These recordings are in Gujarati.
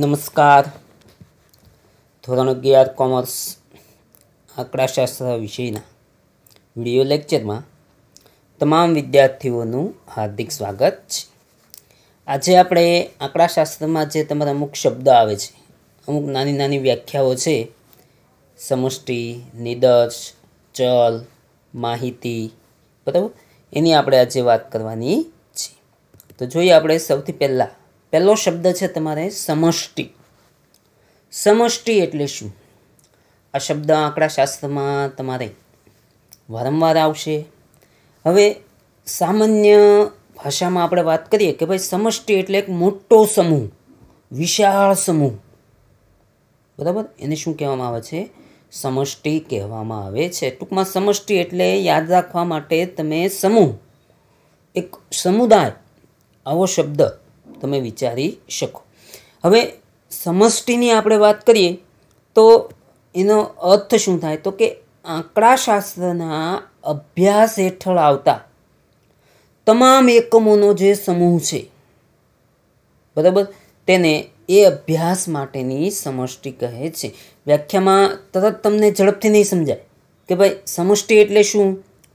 નમસ્કાર ધોરણ અગિયાર કોમર્સ આંકડાશાસ્ત્ર વિષયના વિડીયો લેક્ચરમાં તમામ વિદ્યાર્થીઓનું હાર્દિક સ્વાગત છે આજે આપણે આંકડાશાસ્ત્રમાં જે તમારા અમુક શબ્દ આવે છે અમુક નાની નાની વ્યાખ્યાઓ છે સમષ્ટિ નિદર્શ ચલ માહિતી બરાબર એની આપણે આજે વાત કરવાની છે તો જોઈએ આપણે સૌથી પહેલાં પહેલો શબ્દ છે તમારે સમષ્ટિ સમષ્ટિ એટલે શું આ શબ્દ આંકડા શાસ્ત્રમાં તમારે વારંવાર આવશે હવે સામાન્ય ભાષામાં આપણે વાત કરીએ કે ભાઈ સમષ્ટિ એટલે એક મોટો સમૂહ વિશાળ સમૂહ બરાબર એને શું કહેવામાં આવે છે સમષ્ટિ કહેવામાં આવે છે ટૂંકમાં સમષ્ટિ એટલે યાદ રાખવા માટે તમે સમૂહ એક સમુદાય આવો શબ્દ તમે વિચારી શકો હવે સમષ્ટિની આપણે વાત કરીએ તો એનો અર્થ શું થાય તો કે આંકડાશાસ્ત્રના અભ્યાસ હેઠળ આવતા તમામ એકમોનો જે સમૂહ છે બરાબર તેને એ અભ્યાસ માટેની સમષ્ટિ કહે છે વ્યાખ્યામાં તરત તમને ઝડપથી નહીં સમજાય કે ભાઈ સમષ્ટિ એટલે શું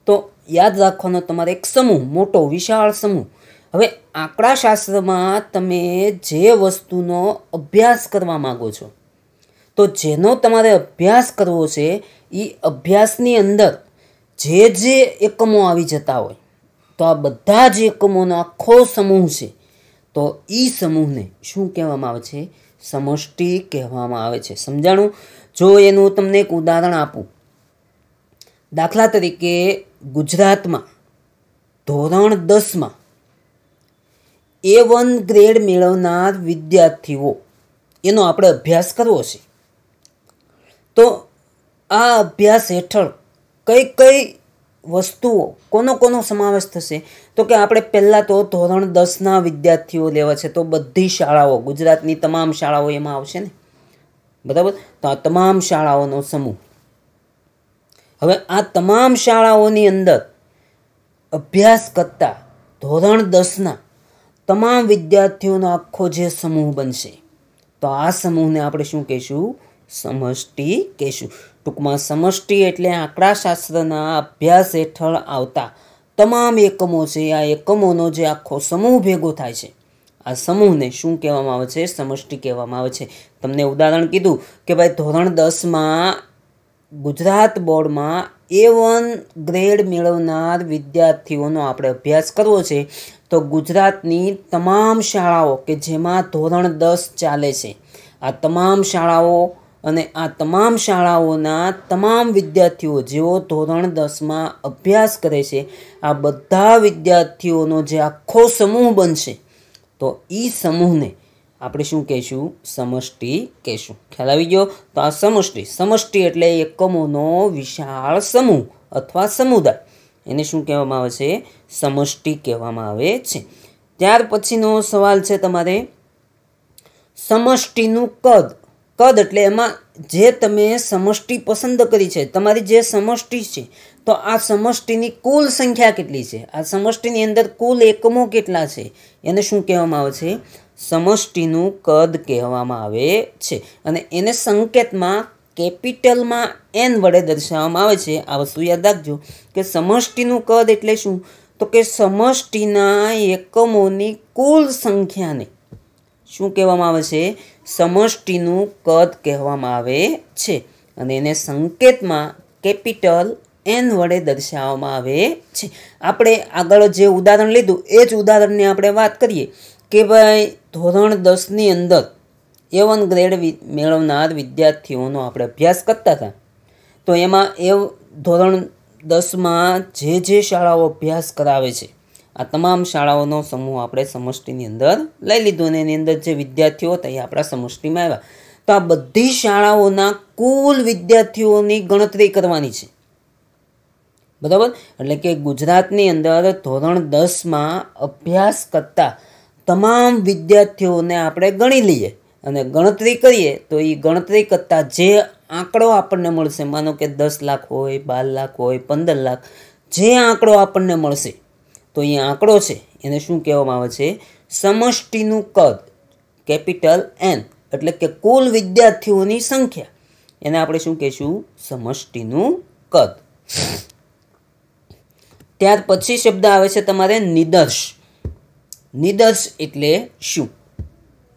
તો યાદ રાખવાનો તમારે એક સમૂહ મોટો વિશાળ સમૂહ હવે આંકડાશાસ્ત્રમાં તમે જે વસ્તુનો અભ્યાસ કરવા માગો છો તો જેનો તમારે અભ્યાસ કરવો છે એ અભ્યાસની અંદર જે જે એકમો આવી જતા હોય તો આ બધા જ એકમોનો આખો સમૂહ છે તો એ સમૂહને શું કહેવામાં આવે છે સમષ્ટિ કહેવામાં આવે છે સમજાણું જો એનું તમને એક ઉદાહરણ આપું દાખલા તરીકે ગુજરાતમાં ધોરણ દસમાં એ વન ગ્રેડ મેળવનાર વિદ્યાર્થીઓ એનો આપણે અભ્યાસ કરવો છે તો આ અભ્યાસ હેઠળ કઈ કઈ વસ્તુઓ કોનો કોનો સમાવેશ થશે તો કે આપણે પહેલાં તો ધોરણ દસના વિદ્યાર્થીઓ લેવા છે તો બધી શાળાઓ ગુજરાતની તમામ શાળાઓ એમાં આવશે ને બરાબર તો આ તમામ શાળાઓનો સમૂહ હવે આ તમામ શાળાઓની અંદર અભ્યાસ કરતા ધોરણ દસના તમામ વિદ્યાર્થીઓનો આખો જે સમૂહ બનશે તો આ સમૂહને આપણે શું કહીશું સમષ્ટિ કહેશું ટૂંકમાં સમષ્ટિ એટલે આંકડાશાસ્ત્રના અભ્યાસ હેઠળ આવતા તમામ એકમો છે આ એકમોનો જે આખો સમૂહ ભેગો થાય છે આ સમૂહને શું કહેવામાં આવે છે સમષ્ટિ કહેવામાં આવે છે તમને ઉદાહરણ કીધું કે ભાઈ ધોરણ દસમાં ગુજરાત બોર્ડમાં એ વન ગ્રેડ મેળવનાર વિદ્યાર્થીઓનો આપણે અભ્યાસ કરવો છે તો ગુજરાતની તમામ શાળાઓ કે જેમાં ધોરણ દસ ચાલે છે આ તમામ શાળાઓ અને આ તમામ શાળાઓના તમામ વિદ્યાર્થીઓ જેઓ ધોરણ દસમાં અભ્યાસ કરે છે આ બધા વિદ્યાર્થીઓનો જે આખો સમૂહ બનશે તો એ સમૂહને આપણે શું કહેશું સમષ્ટિ કહેશું ખ્યાલ આવી ગયો તો આ સમષ્ટિ સમષ્ટિ એટલે એકમોનો વિશાળ સમૂહ અથવા સમુદાય એને શું કહેવામાં આવે છે સમષ્ટિ કહેવામાં આવે છે ત્યાર પછીનો સવાલ છે તમારે સમષ્ટિનું કદ કદ એટલે એમાં જે તમે સમષ્ટિ પસંદ કરી છે તમારી જે સમષ્ટિ છે તો આ સમષ્ટિની કુલ સંખ્યા કેટલી છે આ સમષ્ટિની અંદર કુલ એકમો કેટલા છે એને શું કહેવામાં આવે છે સમષ્ટિનું કદ કહેવામાં આવે છે અને એને સંકેતમાં કેપિટલમાં એન વડે દર્શાવવામાં આવે છે આ વસ્તુ યાદ રાખજો કે સમષ્ટિનું કદ એટલે શું તો કે સમષ્ટિના એકમોની કુલ સંખ્યાને શું કહેવામાં આવે છે સમષ્ટિનું કદ કહેવામાં આવે છે અને એને સંકેતમાં કેપિટલ એન વડે દર્શાવવામાં આવે છે આપણે આગળ જે ઉદાહરણ લીધું એ જ ઉદાહરણની આપણે વાત કરીએ કે ભાઈ ધોરણ દસની અંદર એ વન ગ્રેડ મેળવનાર વિદ્યાર્થીઓનો આપણે અભ્યાસ કરતા હતા તો એમાં એ ધોરણ દસમાં જે જે શાળાઓ અભ્યાસ કરાવે છે આ તમામ શાળાઓનો સમૂહ આપણે સમષ્ટિની અંદર લઈ લીધો અને એની અંદર જે વિદ્યાર્થીઓ હતા એ આપણા સમષ્ટિમાં આવ્યા તો આ બધી શાળાઓના કુલ વિદ્યાર્થીઓની ગણતરી કરવાની છે બરાબર એટલે કે ગુજરાતની અંદર ધોરણ દસમાં અભ્યાસ કરતા તમામ વિદ્યાર્થીઓને આપણે ગણી લઈએ અને ગણતરી કરીએ તો એ ગણતરી કરતાં જે આંકડો આપણને મળશે માનો કે દસ લાખ હોય બાર લાખ હોય પંદર લાખ જે આંકડો આપણને મળશે તો એ આંકડો છે એને શું કહેવામાં આવે છે સમષ્ટિનું કદ કેપિટલ એન એટલે કે કુલ વિદ્યાર્થીઓની સંખ્યા એને આપણે શું કહીશું સમષ્ટિનું કદ ત્યાર પછી શબ્દ આવે છે તમારે નિદર્શ નિદર્શ એટલે શું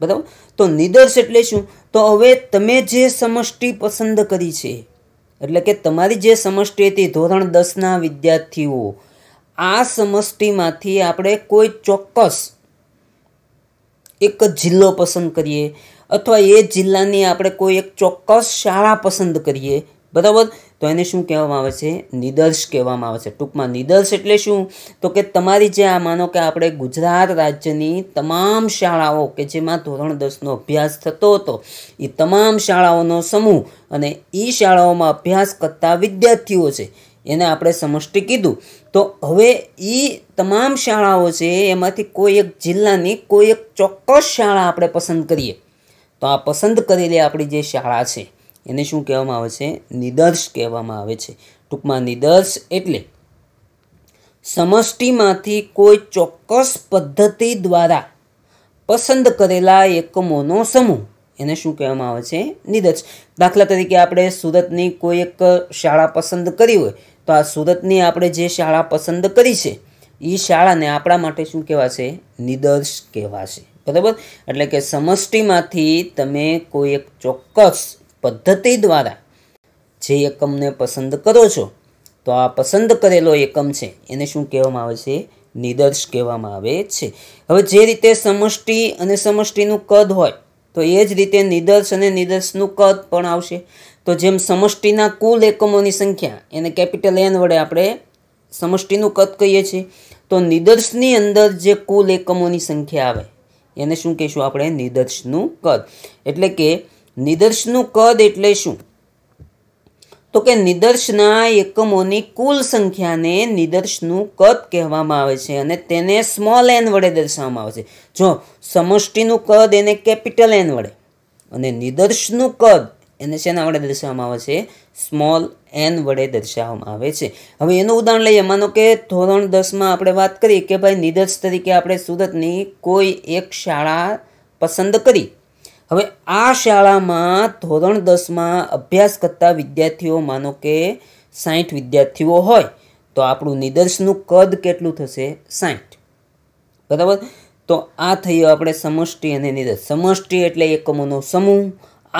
બરાબર તો નિદર્શ એટલે શું તો હવે તમે જે સમષ્ટિ પસંદ કરી છે એટલે કે તમારી જે સમષ્ટિ હતી ધોરણ દસના વિદ્યાર્થીઓ આ સમષ્ટિમાંથી આપણે કોઈ ચોક્કસ એક જિલ્લો પસંદ કરીએ અથવા એ જિલ્લાની આપણે કોઈ એક ચોક્કસ શાળા પસંદ કરીએ બરાબર તો એને શું કહેવામાં આવે છે નિદર્શ કહેવામાં આવે છે ટૂંકમાં નિદર્શ એટલે શું તો કે તમારી જે આ માનો કે આપણે ગુજરાત રાજ્યની તમામ શાળાઓ કે જેમાં ધોરણ દસનો અભ્યાસ થતો હતો એ તમામ શાળાઓનો સમૂહ અને એ શાળાઓમાં અભ્યાસ કરતા વિદ્યાર્થીઓ છે એને આપણે સમષ્ટિ કીધું તો હવે એ તમામ શાળાઓ છે એમાંથી કોઈ એક જિલ્લાની કોઈ એક ચોક્કસ શાળા આપણે પસંદ કરીએ તો આ પસંદ કરેલી આપણી જે શાળા છે એને શું કહેવામાં આવે છે નિદર્શ કહેવામાં આવે છે ટૂંકમાં નિદર્શ એટલે સમષ્ટિમાંથી કોઈ ચોક્કસ પદ્ધતિ દ્વારા પસંદ કરેલા એકમોનો સમૂહ એને શું કહેવામાં આવે છે નિદર્શ દાખલા તરીકે આપણે સુરતની કોઈ એક શાળા પસંદ કરી હોય તો આ સુરતની આપણે જે શાળા પસંદ કરી છે એ શાળાને આપણા માટે શું કહેવાશે નિદર્શ કહેવાશે બરાબર એટલે કે સમષ્ટિમાંથી તમે કોઈ એક ચોક્કસ પદ્ધતિ દ્વારા જે એકમને પસંદ કરો છો તો આ પસંદ કરેલો એકમ છે એને શું કહેવામાં આવે છે નિદર્શ કહેવામાં આવે છે હવે જે રીતે સમષ્ટિ અને સમષ્ટિનું કદ હોય તો એ જ રીતે નિદર્શ અને નિદર્શનું કદ પણ આવશે તો જેમ સમષ્ટિના કુલ એકમોની સંખ્યા એને કેપિટલ એન વડે આપણે સમષ્ટિનું કદ કહીએ છીએ તો નિદર્શની અંદર જે કુલ એકમોની સંખ્યા આવે એને શું કહીશું આપણે નિદર્શનું કદ એટલે કે નિદર્શનું કદ એટલે શું તો કે નિદર્શના એકમોની કુલ સંખ્યાને નિદર્શનું કદ કહેવામાં આવે છે અને તેને સ્મોલ એન વડે દર્શાવવામાં આવે છે જો સમષ્ટિનું કદ એને કેપિટલ એન વડે અને નિદર્શનું કદ એને શેના વડે દર્શાવવામાં આવે છે સ્મોલ એન વડે દર્શાવવામાં આવે છે હવે એનું ઉદાહરણ લઈએ માનો કે ધોરણ દસમાં આપણે વાત કરીએ કે ભાઈ નિદર્શ તરીકે આપણે સુરતની કોઈ એક શાળા પસંદ કરી હવે આ શાળામાં ધોરણ દસમાં અભ્યાસ કરતા વિદ્યાર્થીઓ માનો કે સાઠ વિદ્યાર્થીઓ હોય તો આપણું નિદર્શનું કદ કેટલું થશે સાઠ બરાબર તો આ થયું આપણે સમષ્ટિ અને નિદર્શ સમષ્ટિ એટલે એકમોનો સમૂહ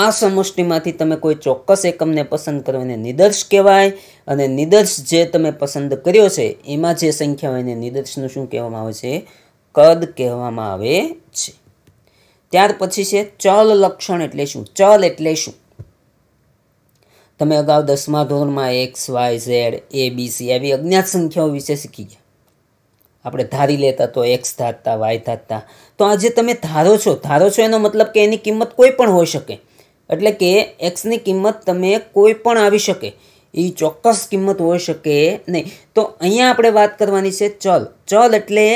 આ સમષ્ટિમાંથી તમે કોઈ ચોક્કસ એકમને પસંદ કરો એને નિદર્શ કહેવાય અને નિદર્શ જે તમે પસંદ કર્યો છે એમાં જે સંખ્યા હોય એને નિદર્શનું શું કહેવામાં આવે છે કદ કહેવામાં આવે છે ત્યાર પછી છે ચલ લક્ષણ એટલે શું ચલ એટલે શું તમે અગાઉ દસમા ધોરણમાં X Y Z A B C આવી અજ્ઞાત સંખ્યાઓ વિશે શીખી ગયા આપણે ધારી લેતા તો એક્સ ધારતા વાય ધારતા તો આજે તમે ધારો છો ધારો છો એનો મતલબ કે એની કિંમત કોઈ પણ હોઈ શકે એટલે કે એક્સની કિંમત તમે કોઈ પણ આવી શકે એ ચોક્કસ કિંમત હોઈ શકે નહીં તો અહીંયા આપણે વાત કરવાની છે ચલ ચલ એટલે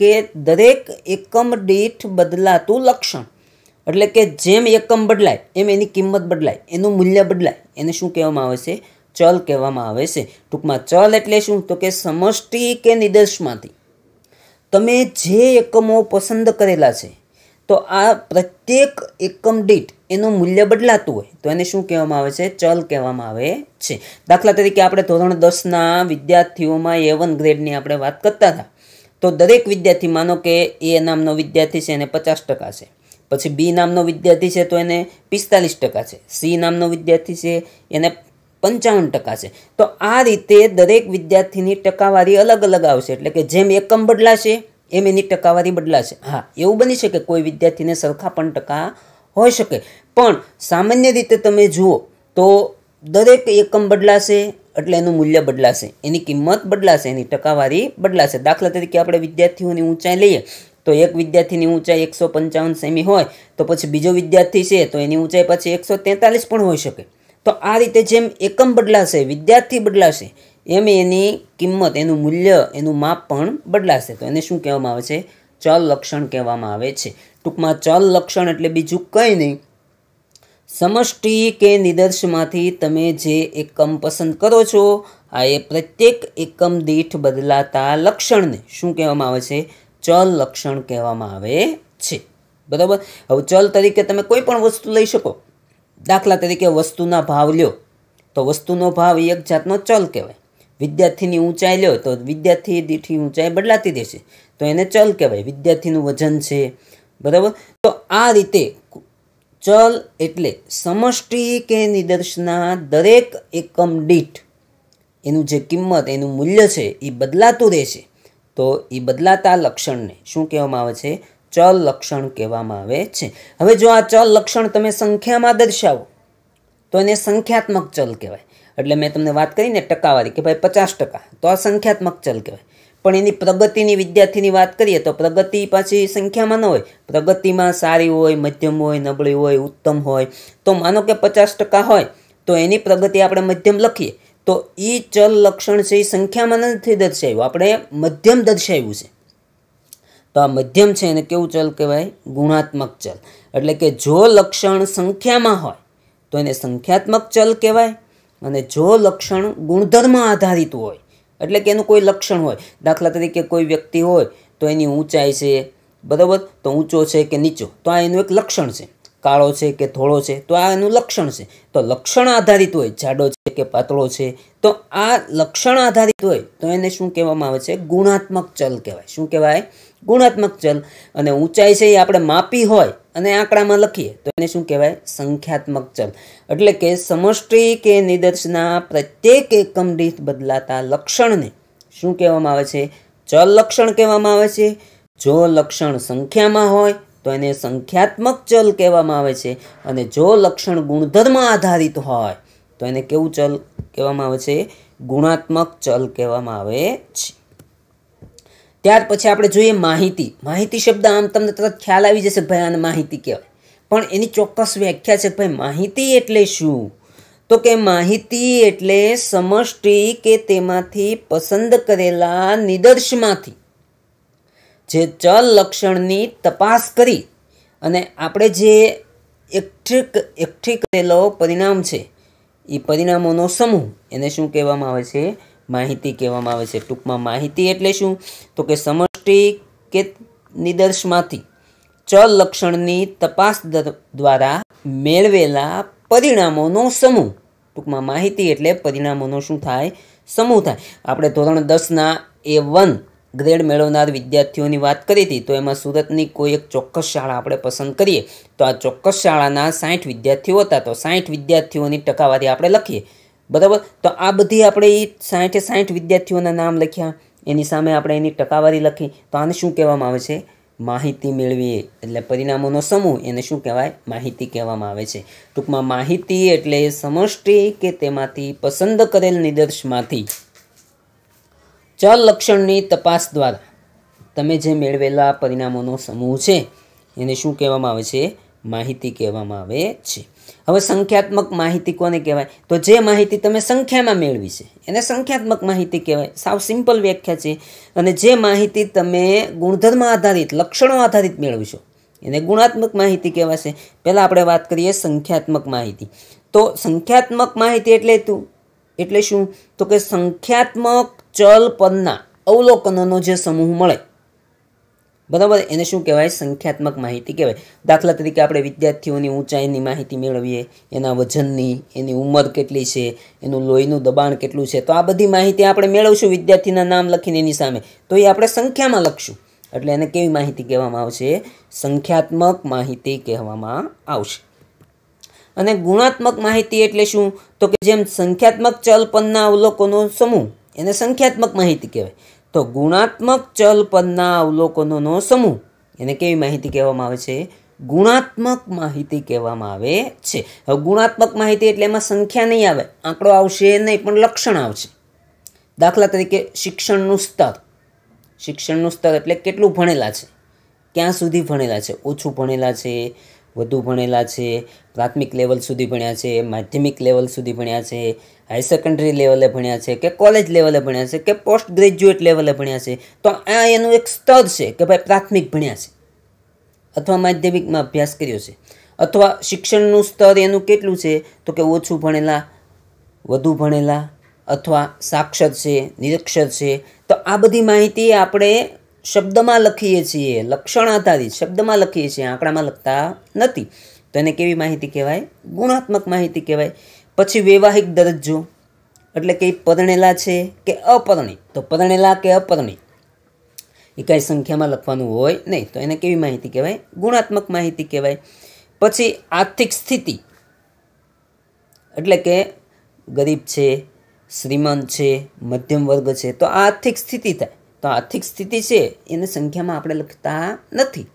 કે દરેક એકમ દીઠ બદલાતું લક્ષણ એટલે કે જેમ એકમ બદલાય એમ એની કિંમત બદલાય એનું મૂલ્ય બદલાય એને શું કહેવામાં આવે છે ચલ કહેવામાં આવે છે ટૂંકમાં ચલ એટલે શું તો કે સમષ્ટિ કે નિદર્શમાંથી તમે જે એકમો પસંદ કરેલા છે તો આ પ્રત્યેક એકમ દીઠ એનું મૂલ્ય બદલાતું હોય તો એને શું કહેવામાં આવે છે ચલ કહેવામાં આવે છે દાખલા તરીકે આપણે ધોરણ દસના વિદ્યાર્થીઓમાં એ વન ગ્રેડની આપણે વાત કરતા હતા તો દરેક વિદ્યાર્થી માનો કે એ નામનો વિદ્યાર્થી છે એને પચાસ ટકા છે પછી બી નામનો વિદ્યાર્થી છે તો એને પિસ્તાલીસ ટકા છે સી નામનો વિદ્યાર્થી છે એને પંચાવન ટકા છે તો આ રીતે દરેક વિદ્યાર્થીની ટકાવારી અલગ અલગ આવશે એટલે કે જેમ એકમ બદલાશે એમ એની ટકાવારી બદલાશે હા એવું બની શકે કોઈ વિદ્યાર્થીને સરખા પણ ટકા હોઈ શકે પણ સામાન્ય રીતે તમે જુઓ તો દરેક એકમ બદલાશે એટલે એનું મૂલ્ય બદલાશે એની કિંમત બદલાશે એની ટકાવારી બદલાશે દાખલા તરીકે આપણે વિદ્યાર્થીઓની ઊંચાઈ લઈએ તો એક વિદ્યાર્થીની ઊંચાઈ એકસો પંચાવન સેમી હોય તો પછી બીજો વિદ્યાર્થી છે તો એની ઊંચાઈ પછી એકસો તેતાલીસ પણ હોઈ શકે તો આ રીતે જેમ એકમ બદલાશે વિદ્યાર્થી બદલાશે એમ એની કિંમત એનું મૂલ્ય એનું માપ પણ બદલાશે તો એને શું કહેવામાં આવે છે ચલ લક્ષણ કહેવામાં આવે છે ટૂંકમાં ચલ લક્ષણ એટલે બીજું કંઈ નહીં સમષ્ટિ કે નિદર્શમાંથી તમે જે એકમ પસંદ કરો છો આ એ પ્રત્યેક એકમ દીઠ બદલાતા લક્ષણને શું કહેવામાં આવે છે ચલ લક્ષણ કહેવામાં આવે છે બરાબર હવે ચલ તરીકે તમે કોઈ પણ વસ્તુ લઈ શકો દાખલા તરીકે વસ્તુના ભાવ લ્યો તો વસ્તુનો ભાવ એક જાતનો ચલ કહેવાય વિદ્યાર્થીની ઊંચાઈ લ્યો તો વિદ્યાર્થી દીઠી ઊંચાઈ બદલાતી રહેશે તો એને ચલ કહેવાય વિદ્યાર્થીનું વજન છે બરાબર તો આ રીતે ચલ એટલે સમષ્ટિ કે નિદર્શના દરેક એકમ દીઠ એનું જે કિંમત એનું મૂલ્ય છે એ બદલાતું રહેશે તો એ બદલાતા લક્ષણને શું કહેવામાં આવે છે ચલ લક્ષણ કહેવામાં આવે છે હવે જો આ ચલ લક્ષણ તમે સંખ્યામાં દર્શાવો તો એને સંખ્યાત્મક ચલ કહેવાય એટલે મેં તમને વાત કરીને ટકાવારી કે ભાઈ પચાસ ટકા તો આ સંખ્યાત્મક ચલ કહેવાય પણ એની પ્રગતિની વિદ્યાર્થીની વાત કરીએ તો પ્રગતિ પાછી સંખ્યામાં ન હોય પ્રગતિમાં સારી હોય મધ્યમ હોય નબળી હોય ઉત્તમ હોય તો માનો કે પચાસ ટકા હોય તો એની પ્રગતિ આપણે મધ્યમ લખીએ તો એ ચલ લક્ષણ છે એ સંખ્યામાં નથી દર્શાવ્યું આપણે મધ્યમ દર્શાવ્યું છે તો આ મધ્યમ છે એને કેવું ચલ કહેવાય ગુણાત્મક ચલ એટલે કે જો લક્ષણ સંખ્યામાં હોય તો એને સંખ્યાત્મક ચલ કહેવાય અને જો લક્ષણ ગુણધર્મ આધારિત હોય એટલે કે એનું કોઈ લક્ષણ હોય દાખલા તરીકે કોઈ વ્યક્તિ હોય તો એની ઊંચાઈ છે બરાબર તો ઊંચો છે કે નીચો તો આ એનું એક લક્ષણ છે કાળો છે કે ધોળો છે તો આ એનું લક્ષણ છે તો લક્ષણ આધારિત હોય જાડો છે કે પાતળો છે તો આ લક્ષણ આધારિત હોય તો એને શું કહેવામાં આવે છે ગુણાત્મક ચલ કહેવાય શું કહેવાય ગુણાત્મક ચલ અને ઊંચાઈ છે એ આપણે માપી હોય અને આંકડામાં લખીએ તો એને શું કહેવાય સંખ્યાત્મક ચલ એટલે કે સમષ્ટિ કે નિદર્શના પ્રત્યેક એકમ દીઠ બદલાતા લક્ષણને શું કહેવામાં આવે છે ચલ લક્ષણ કહેવામાં આવે છે જો લક્ષણ સંખ્યામાં હોય તો એને સંખ્યાત્મક ચલ કહેવામાં આવે છે અને જો લક્ષણ ગુણધર્મ આધારિત હોય તો એને કેવું ચલ કહેવામાં આવે છે ગુણાત્મક ચલ કહેવામાં આવે છે ત્યાર પછી આપણે જોઈએ માહિતી માહિતી શબ્દ આમ તમને તરત ખ્યાલ આવી જશે ભાઈ આને માહિતી કહેવાય પણ એની ચોક્કસ વ્યાખ્યા છે ભાઈ માહિતી એટલે શું તો કે માહિતી એટલે સમષ્ટિ કે તેમાંથી પસંદ કરેલા નિદર્શમાંથી જે ચલ લક્ષણની તપાસ કરી અને આપણે જે એકઠી એકઠી કરેલો પરિણામ છે એ પરિણામોનો સમૂહ એને શું કહેવામાં આવે છે માહિતી કહેવામાં આવે છે ટૂંકમાં માહિતી એટલે શું તો કે સમષ્ટિ કે નિદર્શમાંથી ચલ લક્ષણની તપાસ દ્વારા મેળવેલા પરિણામોનો સમૂહ ટૂંકમાં માહિતી એટલે પરિણામોનો શું થાય સમૂહ થાય આપણે ધોરણ દસના એ વન ગ્રેડ મેળવનાર વિદ્યાર્થીઓની વાત કરી હતી તો એમાં સુરતની કોઈ એક ચોક્કસ શાળા આપણે પસંદ કરીએ તો આ ચોક્કસ શાળાના સાઠ વિદ્યાર્થીઓ હતા તો સાઠ વિદ્યાર્થીઓની ટકાવારી આપણે લખીએ બરાબર તો આ બધી આપણે એ સાઠે સાઠ વિદ્યાર્થીઓના નામ લખ્યા એની સામે આપણે એની ટકાવારી લખી તો આને શું કહેવામાં આવે છે માહિતી મેળવીએ એટલે પરિણામોનો સમૂહ એને શું કહેવાય માહિતી કહેવામાં આવે છે ટૂંકમાં માહિતી એટલે સમષ્ટિ કે તેમાંથી પસંદ કરેલ નિદર્શમાંથી ચલ લક્ષણની તપાસ દ્વારા તમે જે મેળવેલા પરિણામોનો સમૂહ છે એને શું કહેવામાં આવે છે માહિતી કહેવામાં આવે છે હવે સંખ્યાત્મક માહિતી કોને કહેવાય તો જે માહિતી તમે સંખ્યામાં મેળવી છે એને સંખ્યાત્મક માહિતી કહેવાય સાવ સિમ્પલ વ્યાખ્યા છે અને જે માહિતી તમે ગુણધર્મ આધારિત લક્ષણો આધારિત મેળવી એને ગુણાત્મક માહિતી કહેવાશે પહેલાં આપણે વાત કરીએ સંખ્યાત્મક માહિતી તો સંખ્યાત્મક માહિતી એટલે તું એટલે શું તો કે સંખ્યાત્મક ચલ પદના અવલોકનોનો જે સમૂહ મળે બરાબર એને શું કહેવાય સંખ્યાત્મક માહિતી કહેવાય દાખલા તરીકે આપણે વિદ્યાર્થીઓની ઊંચાઈની માહિતી મેળવીએ એના વજનની એની ઉંમર કેટલી છે એનું લોહીનું દબાણ કેટલું છે તો આ બધી માહિતી આપણે મેળવશું વિદ્યાર્થીના નામ લખીને એની સામે તો એ આપણે સંખ્યામાં લખશું એટલે એને કેવી માહિતી કહેવામાં આવશે સંખ્યાત્મક માહિતી કહેવામાં આવશે અને ગુણાત્મક માહિતી એટલે શું તો કે જેમ સંખ્યાત્મક ચલપનના પરના અવલોકનો સમૂહ એને સંખ્યાત્મક માહિતી કહેવાય તો ગુણાત્મક ચલ પરના અવલોકનોનો સમૂહ એને કેવી માહિતી કહેવામાં આવે છે ગુણાત્મક માહિતી કહેવામાં આવે છે હવે ગુણાત્મક માહિતી એટલે એમાં સંખ્યા નહીં આવે આંકડો આવશે નહીં પણ લક્ષણ આવશે દાખલા તરીકે શિક્ષણનું સ્તર શિક્ષણનું સ્તર એટલે કેટલું ભણેલા છે ક્યાં સુધી ભણેલા છે ઓછું ભણેલા છે વધુ ભણેલા છે પ્રાથમિક લેવલ સુધી ભણ્યા છે માધ્યમિક લેવલ સુધી ભણ્યા છે હાઈ સેકન્ડરી લેવલે ભણ્યા છે કે કોલેજ લેવલે ભણ્યા છે કે પોસ્ટ ગ્રેજ્યુએટ લેવલે ભણ્યા છે તો આ એનું એક સ્તર છે કે ભાઈ પ્રાથમિક ભણ્યા છે અથવા માધ્યમિકમાં અભ્યાસ કર્યો છે અથવા શિક્ષણનું સ્તર એનું કેટલું છે તો કે ઓછું ભણેલા વધુ ભણેલા અથવા સાક્ષર છે નિરક્ષર છે તો આ બધી માહિતી આપણે શબ્દમાં લખીએ છીએ લક્ષણ આધારિત શબ્દમાં લખીએ છીએ આંકડામાં લખતા નથી તો એને કેવી માહિતી કહેવાય ગુણાત્મક માહિતી કહેવાય પછી વૈવાહિક દરજ્જો એટલે કે પરણેલા છે કે અપરણિત તો પરણેલા કે અપરણિત એ કાંઈ સંખ્યામાં લખવાનું હોય નહીં તો એને કેવી માહિતી કહેવાય ગુણાત્મક માહિતી કહેવાય પછી આર્થિક સ્થિતિ એટલે કે ગરીબ છે શ્રીમંત છે મધ્યમ વર્ગ છે તો આર્થિક સ્થિતિ થાય તો આર્થિક સ્થિતિ છે એને સંખ્યામાં આપણે લખતા નથી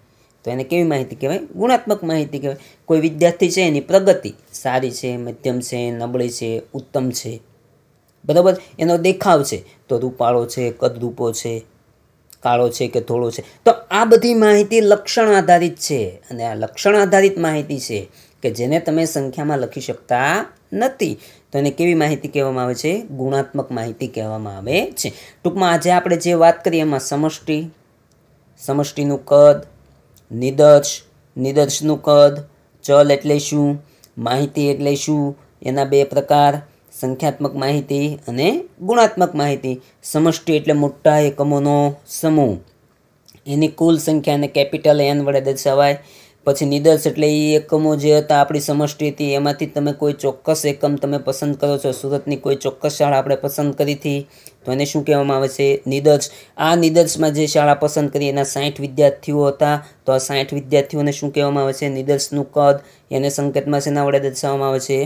તો એને કેવી માહિતી કહેવાય ગુણાત્મક માહિતી કહેવાય કોઈ વિદ્યાર્થી છે એની પ્રગતિ સારી છે મધ્યમ છે નબળી છે ઉત્તમ છે બરાબર એનો દેખાવ છે તો રૂપાળો છે કદરૂપો છે કાળો છે કે થોડો છે તો આ બધી માહિતી લક્ષણ આધારિત છે અને આ લક્ષણ આધારિત માહિતી છે કે જેને તમે સંખ્યામાં લખી શકતા નથી તો એને કેવી માહિતી કહેવામાં આવે છે ગુણાત્મક માહિતી કહેવામાં આવે છે ટૂંકમાં આજે આપણે જે વાત કરીએ એમાં સમષ્ટિ સમષ્ટિનું કદ નિદર્શ નિદર્શનું કદ ચલ એટલે શું માહિતી એટલે શું એના બે પ્રકાર સંખ્યાત્મક માહિતી અને ગુણાત્મક માહિતી સમષ્ટિ એટલે મોટા એકમોનો સમૂહ એની કુલ સંખ્યા અને કેપિટલ એન વડે દર્શાવાય પછી નિદર્શ એટલે એ એકમો જે હતા આપણી સમષ્ટિ હતી એમાંથી તમે કોઈ ચોક્કસ એકમ તમે પસંદ કરો છો સુરતની કોઈ ચોક્કસ શાળા આપણે પસંદ કરી હતી તો એને શું કહેવામાં આવે છે નિદર્શ આ નિદર્શમાં જે શાળા પસંદ કરી એના સાઠ વિદ્યાર્થીઓ હતા તો આ સાઠ વિદ્યાર્થીઓને શું કહેવામાં આવે છે નિદર્શનું કદ એને સંકેતમાં શેના વડે દર્શાવવામાં આવે છે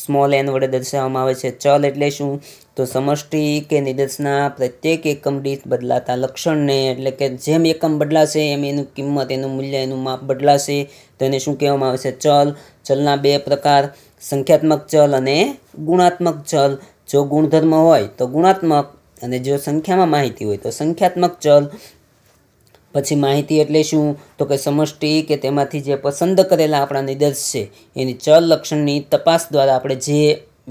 સ્મોલ એન વડે દર્શાવવામાં આવે છે ચલ એટલે શું તો સમષ્ટિ કે નિદર્શના પ્રત્યેક એકમ દીઠ બદલાતા લક્ષણને એટલે કે જેમ એકમ બદલાશે એમ એનું કિંમત એનું મૂલ્ય એનું માપ બદલાશે તો એને શું કહેવામાં આવે છે ચલ ચલના બે પ્રકાર સંખ્યાત્મક ચલ અને ગુણાત્મક ચલ જો ગુણધર્મ હોય તો ગુણાત્મક અને જો સંખ્યામાં માહિતી હોય તો સંખ્યાત્મક ચલ પછી માહિતી એટલે શું તો કે સમષ્ટિ કે તેમાંથી જે પસંદ કરેલા આપણા નિદર્શ છે એની ચલ લક્ષણની તપાસ દ્વારા આપણે જે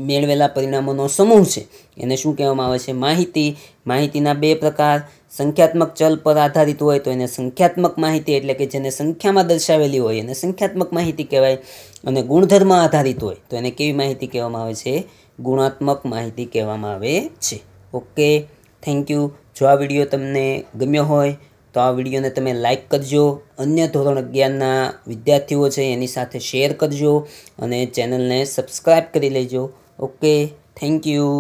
મેળવેલા પરિણામોનો સમૂહ છે એને શું કહેવામાં આવે છે માહિતી માહિતીના બે પ્રકાર સંખ્યાત્મક ચલ પર આધારિત હોય તો એને સંખ્યાત્મક માહિતી એટલે કે જેને સંખ્યામાં દર્શાવેલી હોય એને સંખ્યાત્મક માહિતી કહેવાય અને ગુણધર્મ આધારિત હોય તો એને કેવી માહિતી કહેવામાં આવે છે ગુણાત્મક માહિતી કહેવામાં આવે છે ઓકે થેન્ક યુ જો આ વિડીયો તમને ગમ્યો હોય તો આ વિડીયોને તમે લાઇક કરજો અન્ય ધોરણ અગિયારના વિદ્યાર્થીઓ છે એની સાથે શેર કરજો અને ચેનલને સબસ્ક્રાઈબ કરી લેજો ઓકે થેન્ક યુ